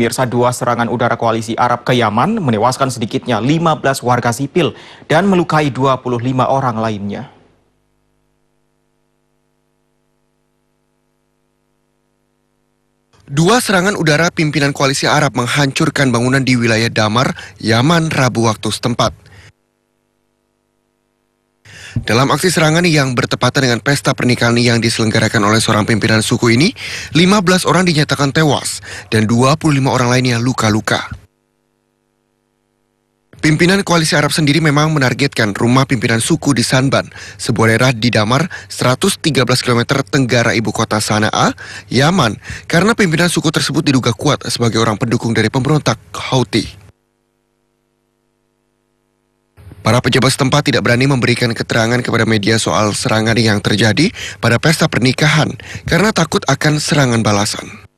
Pemirsa dua serangan udara koalisi Arab ke Yaman menewaskan sedikitnya 15 warga sipil dan melukai 25 orang lainnya. Dua serangan udara pimpinan koalisi Arab menghancurkan bangunan di wilayah Damar, Yaman, Rabu waktu setempat. Dalam aksi serangan yang bertepatan dengan pesta pernikahan yang diselenggarakan oleh seorang pimpinan suku ini, 15 orang dinyatakan tewas dan 25 orang lainnya luka-luka. Pimpinan Koalisi Arab sendiri memang menargetkan rumah pimpinan suku di Sanban, sebuah daerah di Damar, 113 km tenggara ibu kota Sana'a, Yaman, karena pimpinan suku tersebut diduga kuat sebagai orang pendukung dari pemberontak Houthi. Para pejabat setempat tidak berani memberikan keterangan kepada media soal serangan yang terjadi pada pesta pernikahan karena takut akan serangan balasan.